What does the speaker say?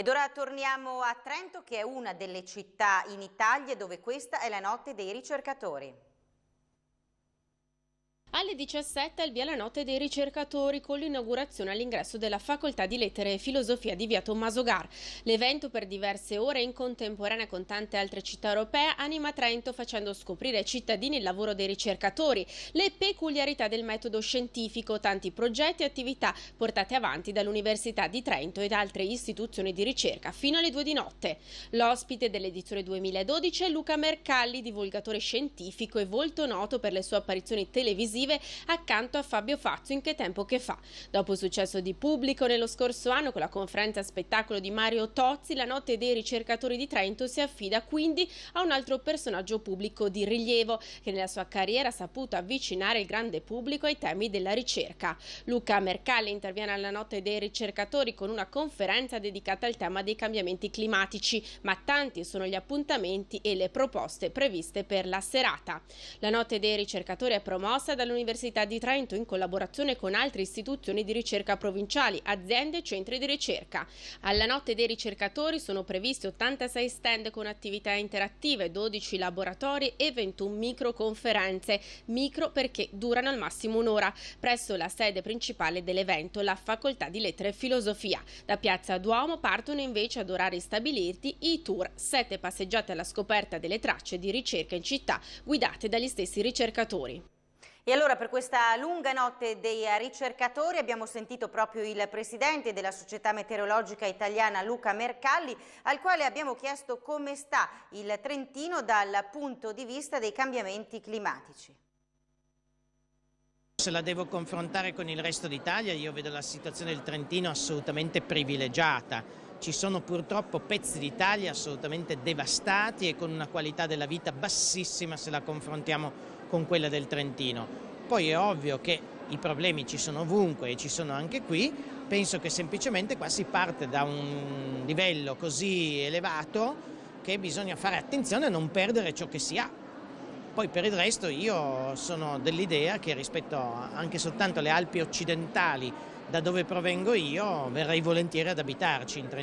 Ed ora torniamo a Trento che è una delle città in Italia dove questa è la notte dei ricercatori. Alle 17 il via la notte dei ricercatori con l'inaugurazione all'ingresso della Facoltà di Lettere e Filosofia di via Tommaso Gar. L'evento per diverse ore in contemporanea con tante altre città europee anima Trento facendo scoprire ai cittadini il lavoro dei ricercatori, le peculiarità del metodo scientifico, tanti progetti e attività portate avanti dall'Università di Trento ed altre istituzioni di ricerca fino alle 2 di notte. L'ospite dell'edizione 2012 è Luca Mercalli, divulgatore scientifico e volto noto per le sue apparizioni televisive televisive accanto a Fabio Fazio in Che tempo che fa. Dopo il successo di pubblico nello scorso anno con la conferenza spettacolo di Mario Tozzi, la notte dei ricercatori di Trento si affida quindi a un altro personaggio pubblico di rilievo che nella sua carriera ha saputo avvicinare il grande pubblico ai temi della ricerca. Luca Mercalli interviene alla notte dei ricercatori con una conferenza dedicata al tema dei cambiamenti climatici, ma tanti sono gli appuntamenti e le proposte previste per la serata. La notte dei ricercatori è promossa dal dall'Università di Trento in collaborazione con altre istituzioni di ricerca provinciali, aziende e centri di ricerca. Alla notte dei ricercatori sono previsti 86 stand con attività interattive, 12 laboratori e 21 microconferenze, micro perché durano al massimo un'ora, presso la sede principale dell'evento, la Facoltà di Lettere e Filosofia. Da Piazza Duomo partono invece ad orari stabiliti i tour, 7 passeggiate alla scoperta delle tracce di ricerca in città guidate dagli stessi ricercatori. E allora per questa lunga notte dei ricercatori abbiamo sentito proprio il presidente della Società Meteorologica Italiana Luca Mercalli al quale abbiamo chiesto come sta il Trentino dal punto di vista dei cambiamenti climatici. Se la devo confrontare con il resto d'Italia io vedo la situazione del Trentino assolutamente privilegiata ci sono purtroppo pezzi d'Italia assolutamente devastati e con una qualità della vita bassissima se la confrontiamo con quella del Trentino. Poi è ovvio che i problemi ci sono ovunque e ci sono anche qui, penso che semplicemente qua si parte da un livello così elevato che bisogna fare attenzione a non perdere ciò che si ha. Poi per il resto io sono dell'idea che rispetto anche soltanto alle Alpi occidentali da dove provengo io verrei volentieri ad abitarci in Trentino.